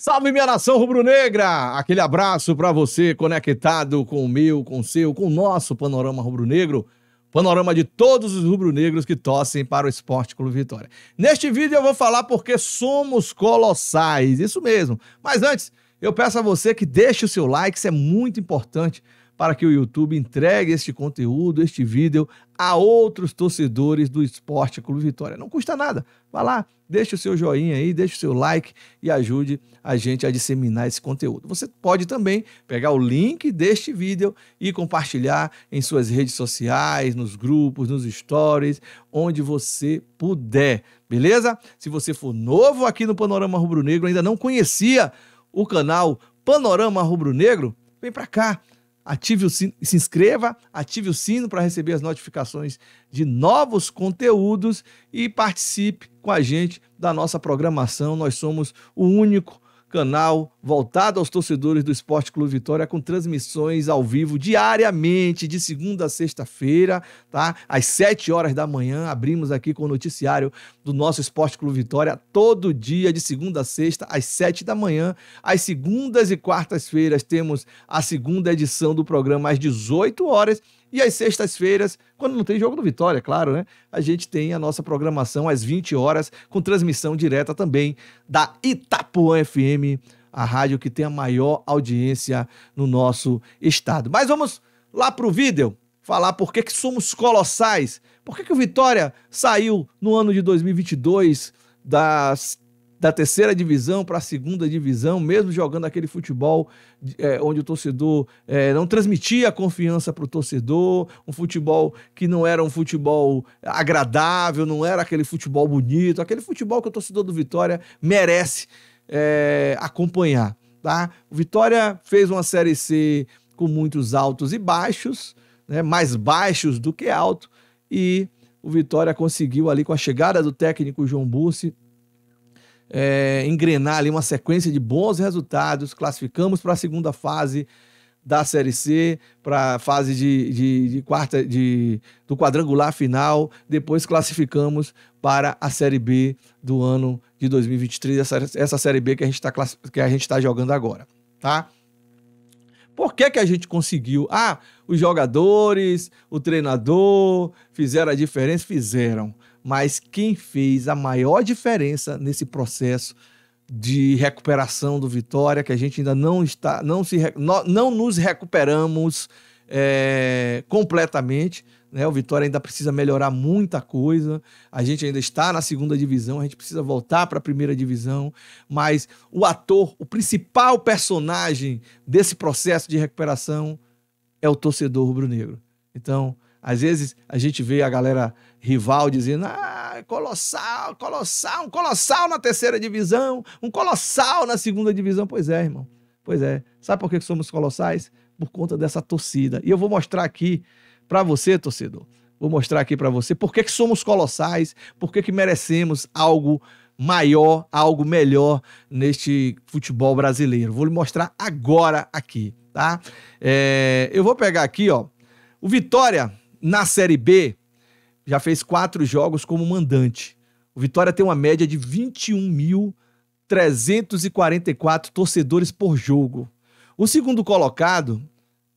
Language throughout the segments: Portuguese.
Salve minha nação rubro-negra! Aquele abraço para você conectado com o meu, com o seu, com o nosso panorama rubro-negro, panorama de todos os rubro-negros que torcem para o Esporte Clube Vitória. Neste vídeo eu vou falar porque somos colossais, isso mesmo. Mas antes, eu peço a você que deixe o seu like, isso é muito importante para que o YouTube entregue este conteúdo, este vídeo, a outros torcedores do Esporte Clube Vitória. Não custa nada. Vá lá, deixe o seu joinha aí, deixe o seu like e ajude a gente a disseminar esse conteúdo. Você pode também pegar o link deste vídeo e compartilhar em suas redes sociais, nos grupos, nos stories, onde você puder, beleza? Se você for novo aqui no Panorama Rubro Negro, ainda não conhecia o canal Panorama Rubro Negro, vem para cá ative o sino, se inscreva, ative o sino para receber as notificações de novos conteúdos e participe com a gente da nossa programação. Nós somos o único canal voltado aos torcedores do Esporte Clube Vitória, com transmissões ao vivo diariamente, de segunda a sexta-feira, tá? Às 7 horas da manhã, abrimos aqui com o noticiário do nosso Esporte Clube Vitória, todo dia, de segunda a sexta, às 7 da manhã. Às segundas e quartas-feiras, temos a segunda edição do programa às 18 horas e às sextas-feiras, quando não tem jogo do Vitória, claro, né? A gente tem a nossa programação às 20 horas, com transmissão direta também da Itapuã FM, a rádio que tem a maior audiência no nosso estado. Mas vamos lá pro vídeo falar por que, que somos colossais. Por que, que o Vitória saiu no ano de 2022 das da terceira divisão para a segunda divisão, mesmo jogando aquele futebol é, onde o torcedor é, não transmitia confiança para o torcedor, um futebol que não era um futebol agradável, não era aquele futebol bonito, aquele futebol que o torcedor do Vitória merece é, acompanhar. Tá? O Vitória fez uma Série C com muitos altos e baixos, né? mais baixos do que alto, e o Vitória conseguiu ali com a chegada do técnico João Bussi é, engrenar ali uma sequência de bons resultados, classificamos para a segunda fase da Série C, para a fase de, de, de, quarta de, do quadrangular final, depois classificamos para a Série B do ano de 2023, essa, essa Série B que a gente está que a gente está jogando agora, tá? Por que, que a gente conseguiu? Ah, os jogadores, o treinador fizeram a diferença, fizeram mas quem fez a maior diferença nesse processo de recuperação do Vitória, que a gente ainda não está, não, se, não, não nos recuperamos é, completamente. Né? O Vitória ainda precisa melhorar muita coisa. A gente ainda está na segunda divisão, a gente precisa voltar para a primeira divisão. Mas o ator, o principal personagem desse processo de recuperação é o torcedor rubro-negro. Então, às vezes a gente vê a galera rival dizendo: ah, colossal, colossal, um colossal na terceira divisão, um colossal na segunda divisão. Pois é, irmão. Pois é. Sabe por que somos colossais? Por conta dessa torcida. E eu vou mostrar aqui para você, torcedor. Vou mostrar aqui para você por que, somos colossais, por que, que merecemos algo maior, algo melhor neste futebol brasileiro. Vou lhe mostrar agora aqui, tá? É, eu vou pegar aqui, ó. O Vitória na Série B, já fez quatro jogos como mandante. O Vitória tem uma média de 21.344 torcedores por jogo. O segundo colocado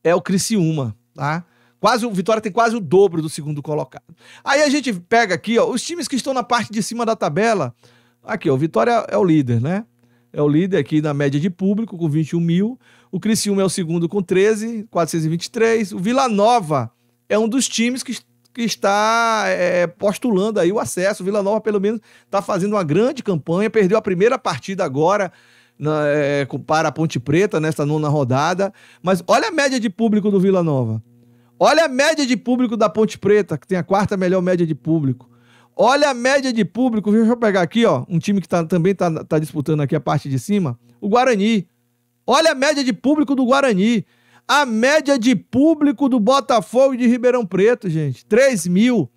é o Criciúma, tá? Quase, o Vitória tem quase o dobro do segundo colocado. Aí a gente pega aqui, ó, os times que estão na parte de cima da tabela. Aqui, ó, o Vitória é o líder, né? É o líder aqui na média de público, com 21 mil. O Criciúma é o segundo, com 13, 423. O Vila Nova é um dos times que, que está é, postulando aí o acesso. O Vila Nova, pelo menos, está fazendo uma grande campanha, perdeu a primeira partida agora. Na, é, para a Ponte Preta nesta nona rodada. Mas olha a média de público do Vila Nova. Olha a média de público da Ponte Preta, que tem a quarta melhor média de público. Olha a média de público. Deixa eu pegar aqui, ó. Um time que tá, também está tá disputando aqui a parte de cima. O Guarani. Olha a média de público do Guarani. A média de público do Botafogo de Ribeirão Preto, gente, 3 mil.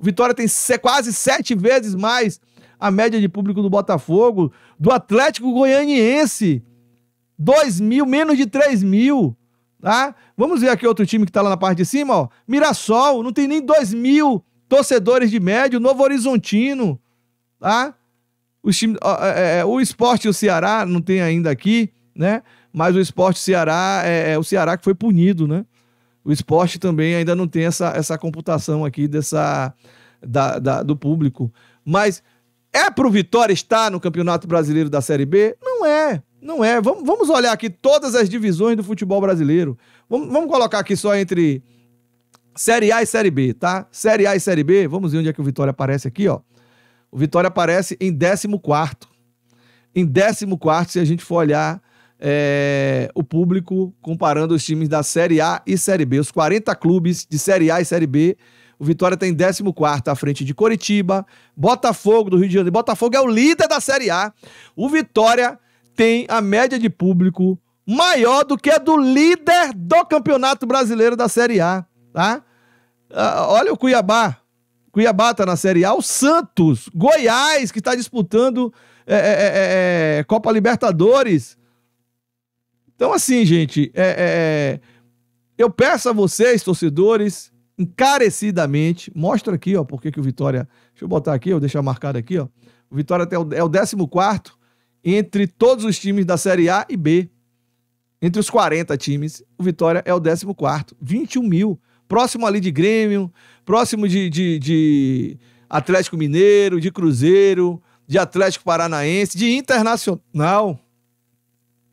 Vitória tem quase sete vezes mais a média de público do Botafogo. Do Atlético Goianiense, 2 mil, menos de 3 mil. Tá? Vamos ver aqui outro time que está lá na parte de cima, ó. Mirassol, não tem nem 2 mil torcedores de média. Novo Horizontino, tá? o time, ó, é, é, é, o Esporte e o Ceará não tem ainda aqui né? Mas o esporte Ceará é, é o Ceará que foi punido, né? O esporte também ainda não tem essa, essa computação aqui dessa da, da, do público. Mas é para o Vitória estar no Campeonato Brasileiro da Série B? Não é. Não é. Vamos, vamos olhar aqui todas as divisões do futebol brasileiro. Vamos, vamos colocar aqui só entre Série A e Série B, tá? Série A e Série B, vamos ver onde é que o Vitória aparece aqui, ó. O Vitória aparece em 14. Em 14, se a gente for olhar é, o público comparando os times da Série A e Série B. Os 40 clubes de Série A e Série B. O Vitória tem 14 à frente de Coritiba, Botafogo do Rio de Janeiro. Botafogo é o líder da Série A. O Vitória tem a média de público maior do que a do líder do Campeonato Brasileiro da Série A, tá? Ah, olha o Cuiabá. Cuiabá tá na Série A. O Santos, Goiás, que está disputando é, é, é, é, Copa Libertadores. Então, assim, gente, é, é, é, eu peço a vocês, torcedores, encarecidamente, mostra aqui, ó, porque que o Vitória. Deixa eu botar aqui, eu deixar marcado aqui, ó. O Vitória é o 14 entre todos os times da Série A e B. Entre os 40 times, o Vitória é o 14. 21 mil. Próximo ali de Grêmio, próximo de, de, de Atlético Mineiro, de Cruzeiro, de Atlético Paranaense, de Internacional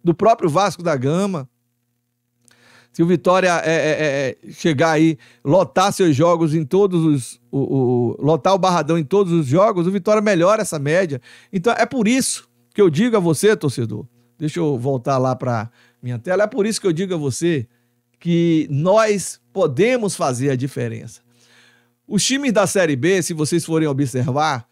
do próprio Vasco da Gama. Se o Vitória é, é, é, é chegar aí, lotar seus jogos em todos os. O, o, lotar o Barradão em todos os jogos, o Vitória melhora essa média. Então é por isso que eu digo a você, torcedor. Deixa eu voltar lá para minha tela. É por isso que eu digo a você que nós podemos fazer a diferença. Os times da Série B, se vocês forem observar,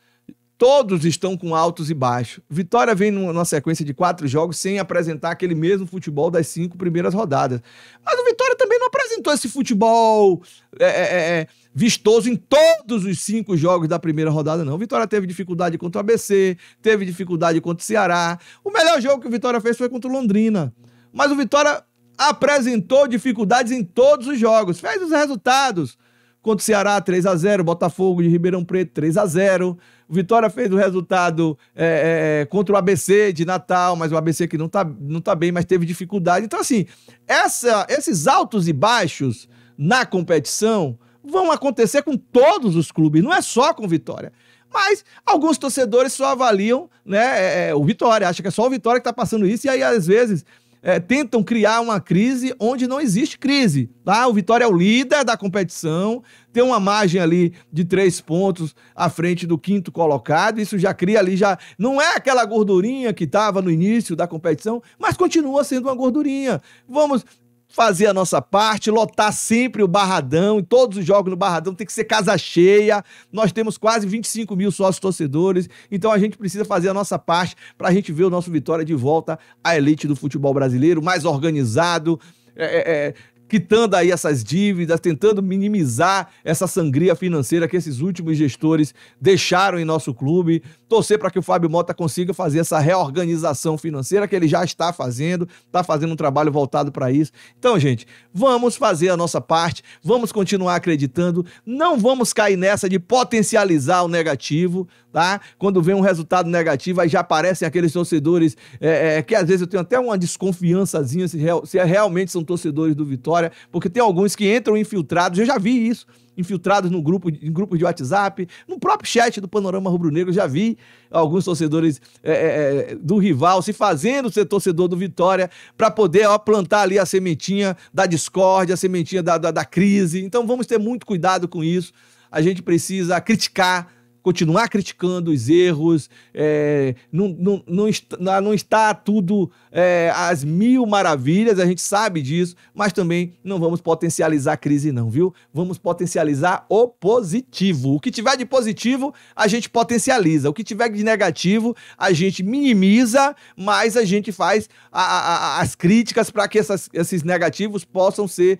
Todos estão com altos e baixos. Vitória vem numa sequência de quatro jogos sem apresentar aquele mesmo futebol das cinco primeiras rodadas. Mas o Vitória também não apresentou esse futebol é, é, é, é vistoso em todos os cinco jogos da primeira rodada, não. O Vitória teve dificuldade contra o ABC, teve dificuldade contra o Ceará. O melhor jogo que o Vitória fez foi contra o Londrina. Mas o Vitória apresentou dificuldades em todos os jogos, fez os resultados Contra o Ceará, 3 a 0 Botafogo de Ribeirão Preto, 3 a 0 o Vitória fez o resultado é, é, é contra o ABC de Natal, mas o ABC que não tá, não tá bem, mas teve dificuldade. Então, assim, essa, esses altos e baixos na competição vão acontecer com todos os clubes, não é só com Vitória. Mas alguns torcedores só avaliam né, é, é o Vitória, acha que é só o Vitória que está passando isso, e aí às vezes é, tentam criar uma crise onde não existe crise. Tá? O Vitória é o líder da competição, tem uma margem ali de três pontos à frente do quinto colocado. Isso já cria ali, já não é aquela gordurinha que estava no início da competição, mas continua sendo uma gordurinha. Vamos, fazer a nossa parte, lotar sempre o Barradão, em todos os jogos no Barradão tem que ser casa cheia. Nós temos quase 25 mil sócios torcedores, então a gente precisa fazer a nossa parte para a gente ver o nosso Vitória de volta à elite do futebol brasileiro, mais organizado. É, é, é quitando aí essas dívidas, tentando minimizar essa sangria financeira que esses últimos gestores deixaram em nosso clube. Torcer para que o Fábio Mota consiga fazer essa reorganização financeira que ele já está fazendo, está fazendo um trabalho voltado para isso. Então, gente, vamos fazer a nossa parte, vamos continuar acreditando, não vamos cair nessa de potencializar o negativo, tá? Quando vem um resultado negativo, aí já aparecem aqueles torcedores é, é, que às vezes eu tenho até uma desconfiançazinha se, real, se é, realmente são torcedores do Vitória porque tem alguns que entram infiltrados, eu já vi isso, infiltrados no grupo, em grupos de WhatsApp, no próprio chat do Panorama Rubro Negro, já vi alguns torcedores é, é, é do rival se fazendo ser torcedor do Vitória para poder ó, plantar ali a sementinha da discórdia, a sementinha da, da, da crise. Então vamos ter muito cuidado com isso. A gente precisa criticar continuar criticando os erros, é, não, não, não, está, não está tudo é, às mil maravilhas, a gente sabe disso, mas também não vamos potencializar a crise, não, viu? Vamos potencializar o positivo. O que tiver de positivo, a gente potencializa. O que tiver de negativo, a gente minimiza, mas a gente faz a, a, as críticas para que essas, esses negativos possam ser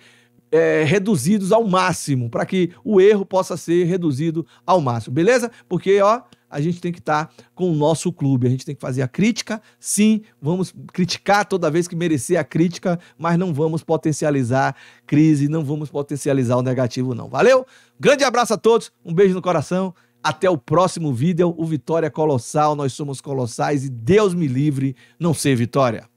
é, reduzidos ao máximo, para que o erro possa ser reduzido ao máximo, beleza? Porque, ó, a gente tem que estar tá com o nosso clube, a gente tem que fazer a crítica, sim, vamos criticar toda vez que merecer a crítica, mas não vamos potencializar crise, não vamos potencializar o negativo, não. Valeu? Grande abraço a todos, um beijo no coração, até o próximo vídeo. O Vitória é colossal, nós somos colossais e Deus me livre, não ser Vitória.